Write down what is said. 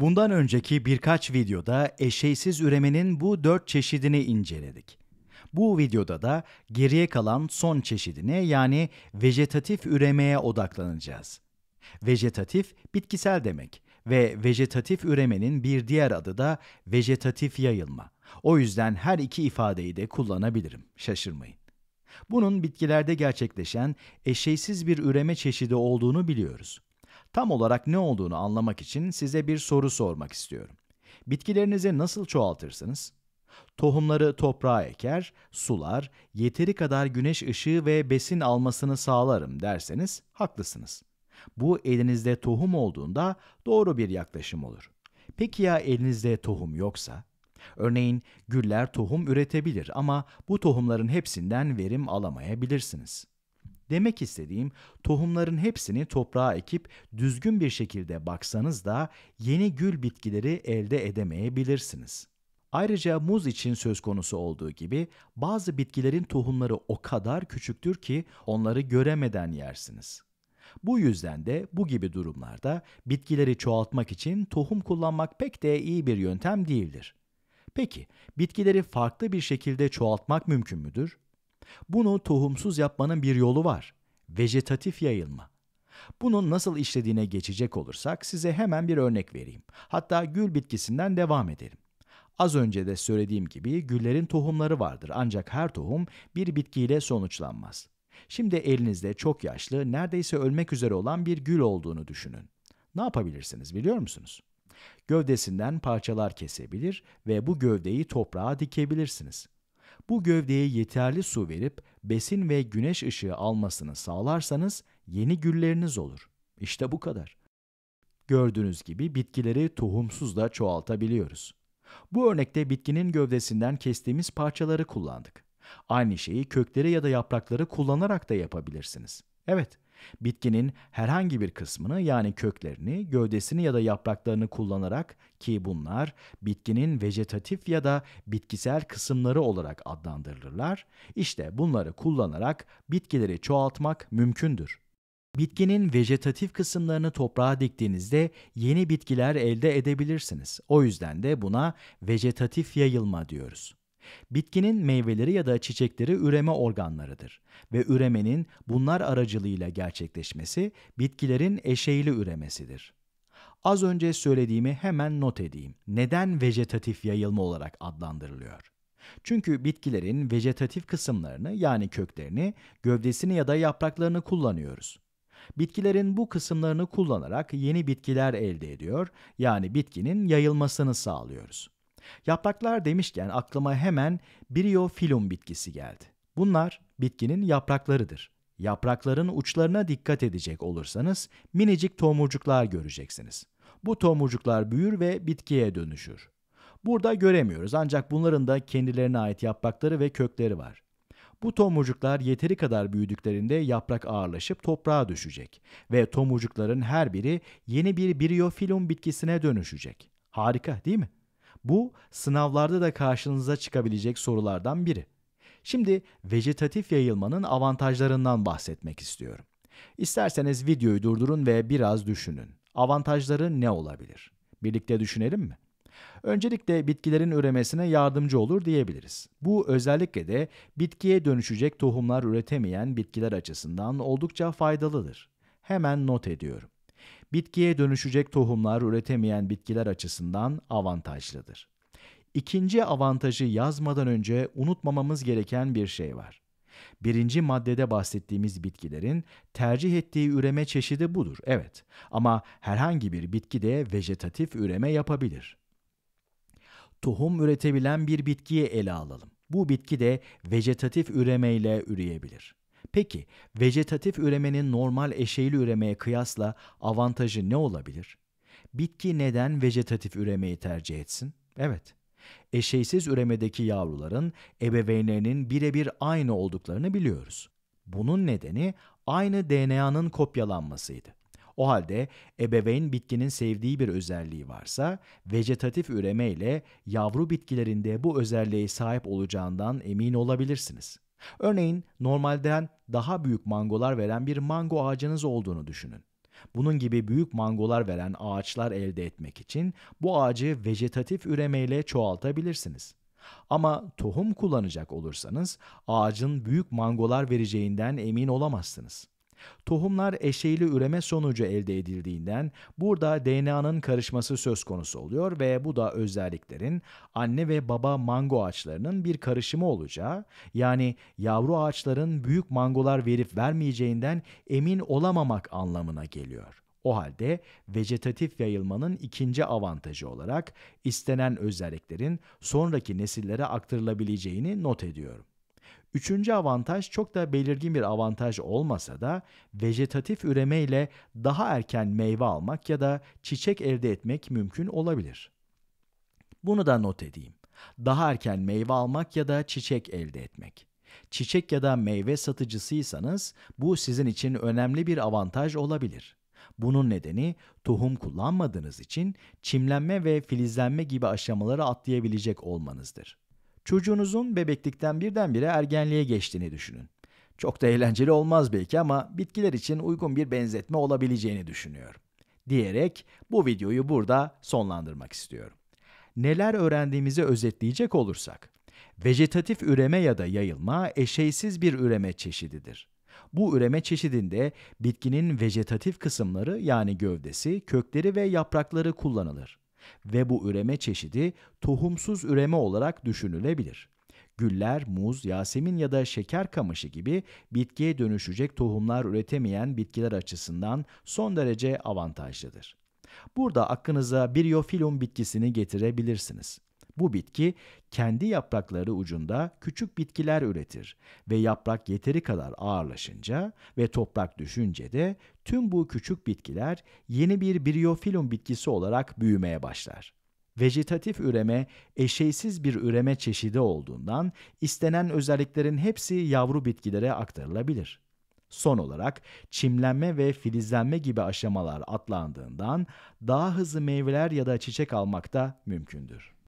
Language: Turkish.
Bundan önceki birkaç videoda eşeysiz üremenin bu dört çeşidini inceledik. Bu videoda da geriye kalan son çeşidine yani vejetatif üremeye odaklanacağız. Vejetatif bitkisel demek ve vejetatif üremenin bir diğer adı da vejetatif yayılma. O yüzden her iki ifadeyi de kullanabilirim, şaşırmayın. Bunun bitkilerde gerçekleşen eşeysiz bir üreme çeşidi olduğunu biliyoruz. Tam olarak ne olduğunu anlamak için size bir soru sormak istiyorum. Bitkilerinizi nasıl çoğaltırsınız? Tohumları toprağa eker, sular, yeteri kadar güneş ışığı ve besin almasını sağlarım derseniz haklısınız. Bu elinizde tohum olduğunda doğru bir yaklaşım olur. Peki ya elinizde tohum yoksa? Örneğin güller tohum üretebilir ama bu tohumların hepsinden verim alamayabilirsiniz. Demek istediğim tohumların hepsini toprağa ekip düzgün bir şekilde baksanız da yeni gül bitkileri elde edemeyebilirsiniz. Ayrıca muz için söz konusu olduğu gibi bazı bitkilerin tohumları o kadar küçüktür ki onları göremeden yersiniz. Bu yüzden de bu gibi durumlarda bitkileri çoğaltmak için tohum kullanmak pek de iyi bir yöntem değildir. Peki bitkileri farklı bir şekilde çoğaltmak mümkün müdür? Bunu tohumsuz yapmanın bir yolu var. Vejetatif yayılma. Bunun nasıl işlediğine geçecek olursak size hemen bir örnek vereyim. Hatta gül bitkisinden devam edelim. Az önce de söylediğim gibi güllerin tohumları vardır ancak her tohum bir bitkiyle sonuçlanmaz. Şimdi elinizde çok yaşlı, neredeyse ölmek üzere olan bir gül olduğunu düşünün. Ne yapabilirsiniz biliyor musunuz? Gövdesinden parçalar kesebilir ve bu gövdeyi toprağa dikebilirsiniz. Bu gövdeye yeterli su verip besin ve güneş ışığı almasını sağlarsanız yeni gülleriniz olur. İşte bu kadar. Gördüğünüz gibi bitkileri tohumsuz da çoğaltabiliyoruz. Bu örnekte bitkinin gövdesinden kestiğimiz parçaları kullandık. Aynı şeyi kökleri ya da yaprakları kullanarak da yapabilirsiniz. Evet, Bitkinin herhangi bir kısmını yani köklerini, gövdesini ya da yapraklarını kullanarak ki bunlar bitkinin vejetatif ya da bitkisel kısımları olarak adlandırılırlar. İşte bunları kullanarak bitkileri çoğaltmak mümkündür. Bitkinin vejetatif kısımlarını toprağa diktiğinizde yeni bitkiler elde edebilirsiniz. O yüzden de buna vejetatif yayılma diyoruz. Bitkinin meyveleri ya da çiçekleri üreme organlarıdır ve üremenin bunlar aracılığıyla gerçekleşmesi bitkilerin eşeğli üremesidir. Az önce söylediğimi hemen not edeyim. Neden vejetatif yayılma olarak adlandırılıyor? Çünkü bitkilerin vejetatif kısımlarını yani köklerini, gövdesini ya da yapraklarını kullanıyoruz. Bitkilerin bu kısımlarını kullanarak yeni bitkiler elde ediyor, yani bitkinin yayılmasını sağlıyoruz. Yapraklar demişken aklıma hemen Bryophyllum bitkisi geldi. Bunlar bitkinin yapraklarıdır. Yaprakların uçlarına dikkat edecek olursanız minicik tomurcuklar göreceksiniz. Bu tomurcuklar büyür ve bitkiye dönüşür. Burada göremiyoruz ancak bunların da kendilerine ait yaprakları ve kökleri var. Bu tomurcuklar yeteri kadar büyüdüklerinde yaprak ağırlaşıp toprağa düşecek ve tomurcukların her biri yeni bir briyofilum bitkisine dönüşecek. Harika değil mi? Bu sınavlarda da karşınıza çıkabilecek sorulardan biri. Şimdi vejetatif yayılmanın avantajlarından bahsetmek istiyorum. İsterseniz videoyu durdurun ve biraz düşünün. Avantajları ne olabilir? Birlikte düşünelim mi? Öncelikle bitkilerin üremesine yardımcı olur diyebiliriz. Bu özellikle de bitkiye dönüşecek tohumlar üretemeyen bitkiler açısından oldukça faydalıdır. Hemen not ediyorum bitkiye dönüşecek tohumlar üretemeyen bitkiler açısından avantajlıdır. İkinci avantajı yazmadan önce unutmamamız gereken bir şey var. Birinci maddede bahsettiğimiz bitkilerin tercih ettiği üreme çeşidi budur, evet. Ama herhangi bir bitki de vejetatif üreme yapabilir. Tohum üretebilen bir bitkiyi ele alalım. Bu bitki de vejetatif üremeyle üreyebilir. Peki vejetatif üremenin normal eşeğli üremeye kıyasla avantajı ne olabilir? Bitki neden vejetatif üremeyi tercih etsin? Evet, eşeysiz üremedeki yavruların ebeveynlerinin birebir aynı olduklarını biliyoruz. Bunun nedeni aynı DNA'nın kopyalanmasıydı. O halde ebeveyn bitkinin sevdiği bir özelliği varsa vejetatif üreme ile yavru bitkilerinde bu özelliğe sahip olacağından emin olabilirsiniz. Örneğin normalden daha büyük mangolar veren bir mango ağacınız olduğunu düşünün. Bunun gibi büyük mangolar veren ağaçlar elde etmek için bu ağacı vejetatif üremeyle çoğaltabilirsiniz. Ama tohum kullanacak olursanız ağacın büyük mangolar vereceğinden emin olamazsınız. Tohumlar eşeğli üreme sonucu elde edildiğinden burada DNA'nın karışması söz konusu oluyor ve bu da özelliklerin anne ve baba mango ağaçlarının bir karışımı olacağı, yani yavru ağaçların büyük mangolar verip vermeyeceğinden emin olamamak anlamına geliyor. O halde vejetatif yayılmanın ikinci avantajı olarak istenen özelliklerin sonraki nesillere aktarılabileceğini not ediyorum. Üçüncü avantaj çok da belirgin bir avantaj olmasa da vejetatif üreme ile daha erken meyve almak ya da çiçek elde etmek mümkün olabilir. Bunu da not edeyim. Daha erken meyve almak ya da çiçek elde etmek. Çiçek ya da meyve satıcısıysanız bu sizin için önemli bir avantaj olabilir. Bunun nedeni tohum kullanmadığınız için çimlenme ve filizlenme gibi aşamaları atlayabilecek olmanızdır. Çocuğunuzun bebeklikten birdenbire ergenliğe geçtiğini düşünün. Çok da eğlenceli olmaz belki ama bitkiler için uygun bir benzetme olabileceğini düşünüyorum. Diyerek bu videoyu burada sonlandırmak istiyorum. Neler öğrendiğimizi özetleyecek olursak, vejetatif üreme ya da yayılma eşeysiz bir üreme çeşididir. Bu üreme çeşidinde bitkinin vejetatif kısımları yani gövdesi, kökleri ve yaprakları kullanılır ve bu üreme çeşidi tohumsuz üreme olarak düşünülebilir. Güller, muz, yasemin ya da şeker kamışı gibi bitkiye dönüşecek tohumlar üretemeyen bitkiler açısından son derece avantajlıdır. Burada aklınıza bir bitkisini getirebilirsiniz. Bu bitki kendi yaprakları ucunda küçük bitkiler üretir ve yaprak yeteri kadar ağırlaşınca ve toprak düşünce de tüm bu küçük bitkiler yeni bir briyofilum bitkisi olarak büyümeye başlar. Vejetatif üreme eşeysiz bir üreme çeşidi olduğundan istenen özelliklerin hepsi yavru bitkilere aktarılabilir. Son olarak çimlenme ve filizlenme gibi aşamalar atlandığından daha hızlı meyveler ya da çiçek almak da mümkündür.